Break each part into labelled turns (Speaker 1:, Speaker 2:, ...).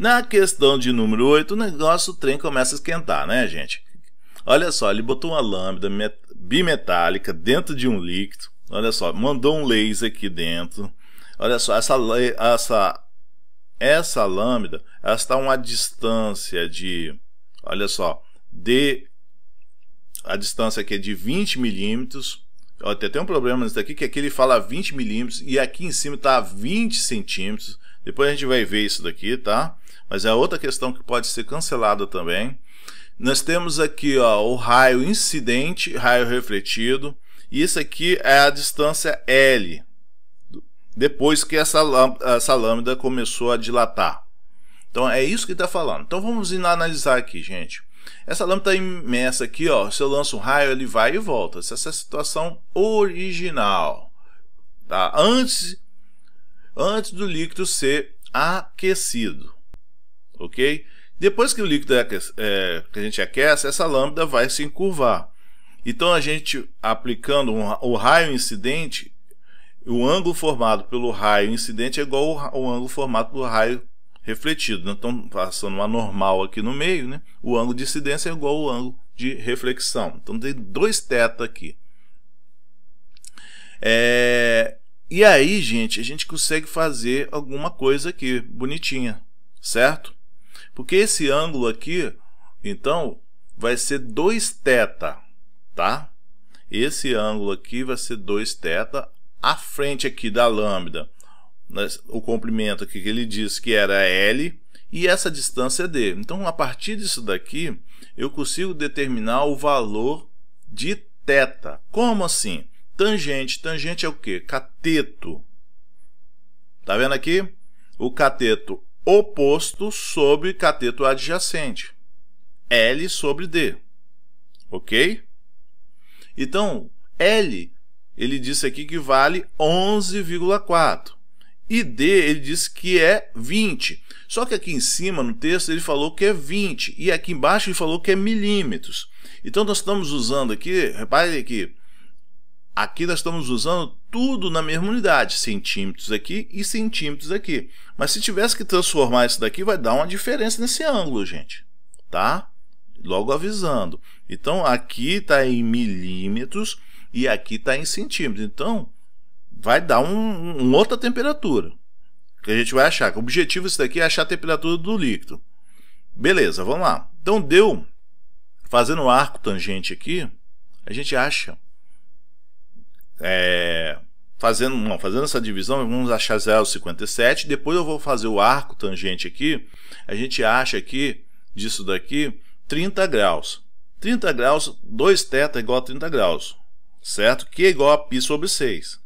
Speaker 1: Na questão de número 8, o negócio, o trem começa a esquentar, né, gente? Olha só, ele botou uma lâmina bimetálica dentro de um líquido. Olha só, mandou um laser aqui dentro. Olha só, essa, essa, essa lâmina está a uma distância de. Olha só, de. A distância aqui é de 20 milímetros. Tem, tem um problema nisso daqui, que aqui ele fala 20 milímetros e aqui em cima está 20 centímetros. Depois a gente vai ver isso daqui, tá? mas é outra questão que pode ser cancelada também. Nós temos aqui ó, o raio incidente, raio refletido, e isso aqui é a distância L, depois que essa, essa lâmina começou a dilatar. Então é isso que está falando. Então vamos analisar aqui, gente. Essa lâmina está imensa aqui, ó. Se eu lanço um raio, ele vai e volta. Essa é a situação original. Tá? Antes, antes do líquido ser aquecido ok? Depois que o líquido é, é, que a gente aquece, essa lâmpada vai se encurvar. Então a gente aplicando um, o raio incidente, o ângulo formado pelo raio incidente é igual ao, ao ângulo formado pelo raio refletido. Né? Então passando uma normal aqui no meio, né? o ângulo de incidência é igual ao ângulo de reflexão. Então tem dois θ aqui. É... E aí, gente, a gente consegue fazer alguma coisa aqui bonitinha, certo? Porque esse ângulo aqui, então, vai ser 2 θ, tá? Esse ângulo aqui vai ser 2 θ. A frente aqui da lambda, o comprimento aqui que ele disse que era L, e essa distância é D. Então, a partir disso daqui, eu consigo determinar o valor de teta. Como assim? Tangente. Tangente é o quê? Cateto. Tá vendo aqui? O cateto oposto sobre cateto adjacente. L sobre D. Ok? Então, L, ele disse aqui que vale 11,4. E D, ele disse que é 20. Só que aqui em cima, no texto, ele falou que é 20. E aqui embaixo, ele falou que é milímetros. Então, nós estamos usando aqui, repare aqui, aqui nós estamos usando tudo na mesma unidade, centímetros aqui e centímetros aqui. Mas se tivesse que transformar isso daqui, vai dar uma diferença nesse ângulo, gente, tá? Logo avisando. Então, aqui está em milímetros e aqui está em centímetros. Então, vai dar uma um, outra temperatura que a gente vai achar. O objetivo isso daqui é achar a temperatura do líquido. Beleza, vamos lá. Então, deu, fazendo o arco tangente aqui, a gente acha é, fazendo, não, fazendo essa divisão, vamos achar 0,57. Depois eu vou fazer o arco tangente aqui. A gente acha aqui, disso daqui, 30 graus. 30 graus, 2 θ é igual a 30 graus, certo? Que é igual a π sobre 6.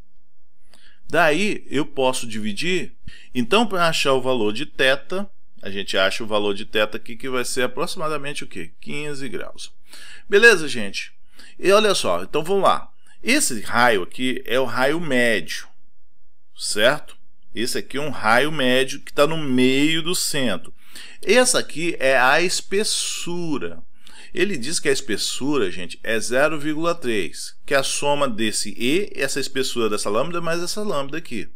Speaker 1: Daí eu posso dividir. Então, para achar o valor de θ, a gente acha o valor de θ aqui que vai ser aproximadamente o quê? 15 graus. Beleza, gente? E olha só, então vamos lá. Esse raio aqui é o raio médio, certo? Esse aqui é um raio médio que está no meio do centro. Essa aqui é a espessura. Ele diz que a espessura, gente, é 0,3, que é a soma desse E, essa espessura dessa lambda, mais essa lambda aqui.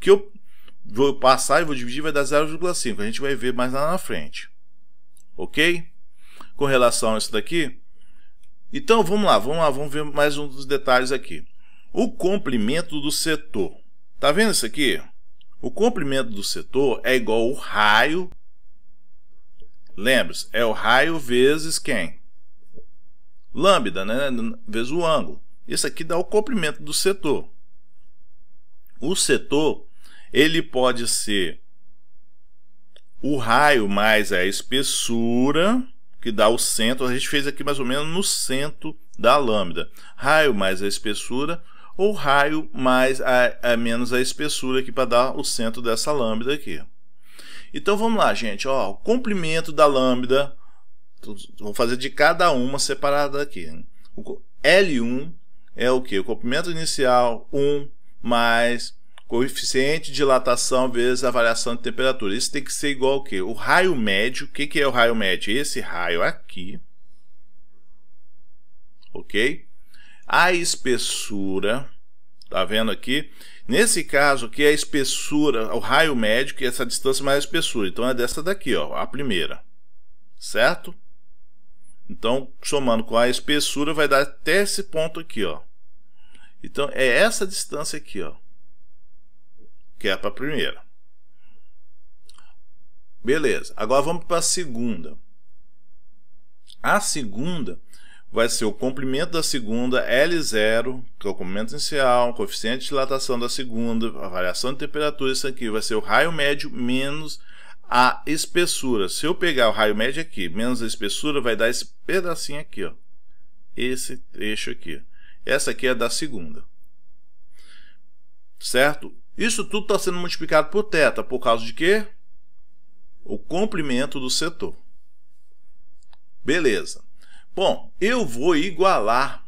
Speaker 1: Que eu vou passar e vou dividir, vai dar 0,5. A gente vai ver mais lá na frente. Ok? Com relação a isso daqui, então vamos lá, vamos lá, vamos ver mais um dos detalhes aqui. O comprimento do setor. Tá vendo isso aqui? O comprimento do setor é igual ao raio. Lembre-se, é o raio vezes quem? Lambda, né? Vezes o ângulo. Isso aqui dá o comprimento do setor. O setor, ele pode ser o raio mais a espessura que dá o centro. A gente fez aqui mais ou menos no centro da lambda. Raio mais a espessura ou raio mais a, a menos a espessura aqui para dar o centro dessa lambda aqui. Então vamos lá, gente. Ó, o comprimento da lambda. Vou fazer de cada uma separada aqui. O L1 é o que? O comprimento inicial 1 mais coeficiente de dilatação vezes a variação de temperatura. Isso tem que ser igual ao quê? O raio médio. O que, que é o raio médio? Esse raio aqui. Ok? A espessura. Tá vendo aqui? Nesse caso, que é a espessura, o raio médio, que é essa distância mais a espessura. Então é dessa daqui, ó, a primeira. Certo? Então, somando com a espessura, vai dar até esse ponto aqui, ó. Então, é essa distância aqui, ó que é para a primeira. Beleza, agora vamos para a segunda. A segunda vai ser o comprimento da segunda, L0, que é o comprimento inicial, coeficiente de dilatação da segunda, a variação de temperatura, isso aqui vai ser o raio médio menos a espessura. Se eu pegar o raio médio aqui, menos a espessura, vai dar esse pedacinho aqui, ó. esse trecho aqui. Essa aqui é da segunda certo? Isso tudo está sendo multiplicado por teta, por causa de quê? O comprimento do setor. Beleza. Bom, eu vou igualar,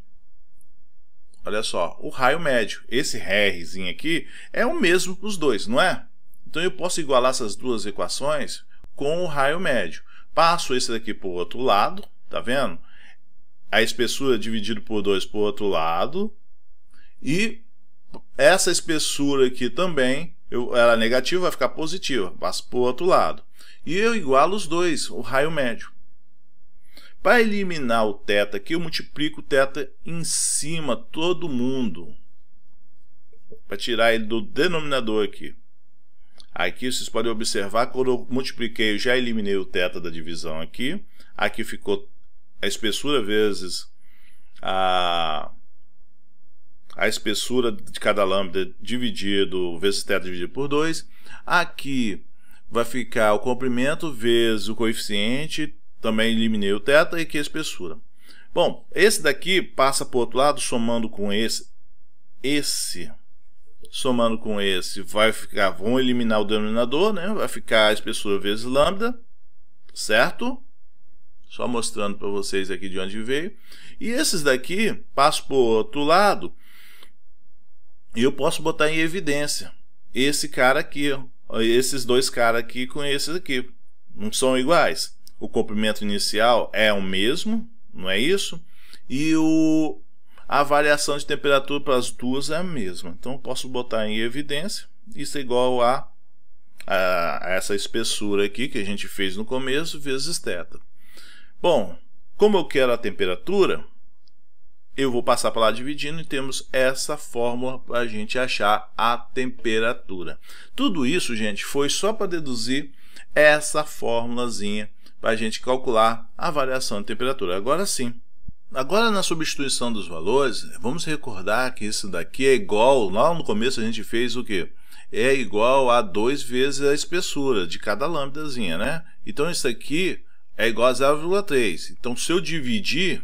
Speaker 1: olha só, o raio médio. Esse Rzinho aqui é o mesmo para os dois, não é? Então eu posso igualar essas duas equações com o raio médio. Passo esse daqui para o outro lado, tá vendo? A espessura é dividido por 2 por outro lado. E essa espessura aqui também, eu, ela é negativa, vai ficar positiva, passa para o outro lado. E eu igualo os dois, o raio médio. Para eliminar o θ aqui, eu multiplico o θ em cima, todo mundo. Para tirar ele do denominador aqui. Aqui vocês podem observar, quando eu multipliquei, eu já eliminei o θ da divisão aqui. Aqui ficou a espessura vezes a a espessura de cada lambda dividido, vezes teta dividido por 2. Aqui vai ficar o comprimento vezes o coeficiente, também eliminei o teta e aqui a espessura. Bom, esse daqui passa para o outro lado, somando com esse, esse, somando com esse, vai ficar, vão eliminar o denominador, né? vai ficar a espessura vezes lambda, certo? Só mostrando para vocês aqui de onde veio. E esses daqui, passo para o outro lado, eu posso botar em evidência esse cara aqui, ó, esses dois caras aqui com esses aqui. Não são iguais. O comprimento inicial é o mesmo, não é isso? E o, a variação de temperatura para as duas é a mesma. Então eu posso botar em evidência. Isso é igual a, a, a essa espessura aqui que a gente fez no começo, vezes θ. Bom, como eu quero a temperatura, eu vou passar para lá dividindo e temos essa fórmula para a gente achar a temperatura. Tudo isso, gente, foi só para deduzir essa formulazinha para a gente calcular a variação de temperatura. Agora sim. Agora, na substituição dos valores, vamos recordar que isso daqui é igual, lá no começo a gente fez o quê? É igual a 2 vezes a espessura de cada lâmpadazinha, né? Então, isso aqui é igual a 0,3. Então, se eu dividir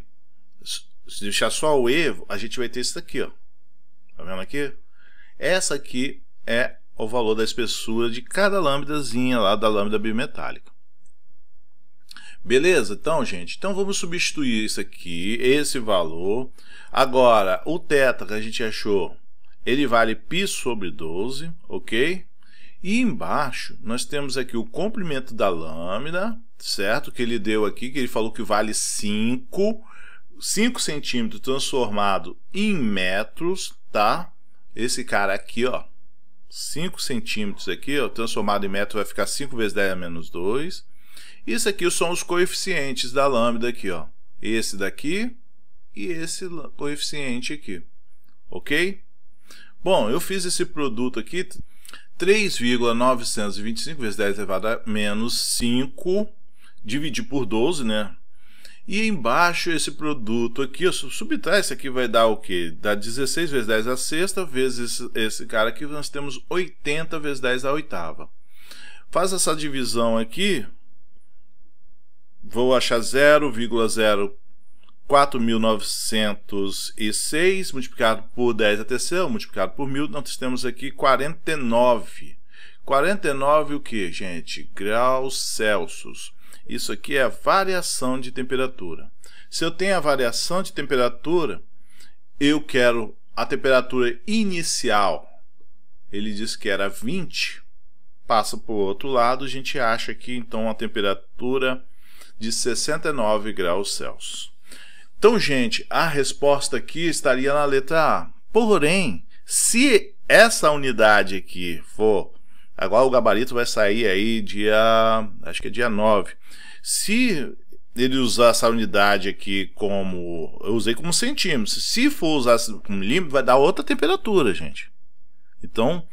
Speaker 1: se deixar só o E, a gente vai ter isso daqui, ó. Tá vendo aqui? Essa aqui é o valor da espessura de cada lambdazinha lá da lambda bimetálica. Beleza? Então, gente, então vamos substituir isso aqui, esse valor. Agora, o θ que a gente achou, ele vale π sobre 12, ok? E embaixo, nós temos aqui o comprimento da lâmina, certo? Que ele deu aqui, que ele falou que vale 5, 5 centímetros transformado em metros, tá? Esse cara aqui, ó, 5 centímetros aqui, ó, transformado em metro vai ficar 5 vezes 10 a é menos 2. Isso aqui são os coeficientes da lambda aqui, ó. Esse daqui e esse coeficiente aqui, ok? Bom, eu fiz esse produto aqui, 3,925 vezes 10 elevado a menos 5, dividir por 12, né? E embaixo esse produto aqui, subtrai isso aqui vai dar o quê? Dá 16 vezes 10 a sexta, vezes esse cara aqui, nós temos 80 vezes 10 a oitava. Faz essa divisão aqui, vou achar 0,04906 multiplicado por 10 a terceira, multiplicado por 1.000, nós temos aqui 49. 49 o que, gente? Graus Celsius. Isso aqui é a variação de temperatura. Se eu tenho a variação de temperatura, eu quero a temperatura inicial. Ele disse que era 20. Passa para o outro lado, a gente acha aqui então a temperatura de 69 graus Celsius. Então, gente, a resposta aqui estaria na letra A. Porém, se essa unidade aqui for Agora o gabarito vai sair aí dia. Acho que é dia 9. Se ele usar essa unidade aqui como. Eu usei como centímetros. Se for usar como milímetro, vai dar outra temperatura, gente. Então,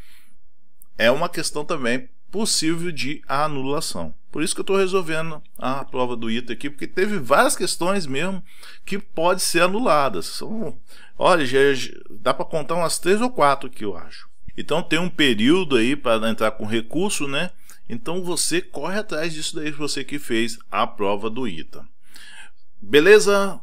Speaker 1: é uma questão também possível de anulação. Por isso que eu estou resolvendo a prova do ITA aqui, porque teve várias questões mesmo que pode ser anuladas. São, olha, já, já dá para contar umas três ou quatro aqui, eu acho. Então tem um período aí para entrar com recurso, né? Então você corre atrás disso daí, você que fez a prova do ITA. Beleza?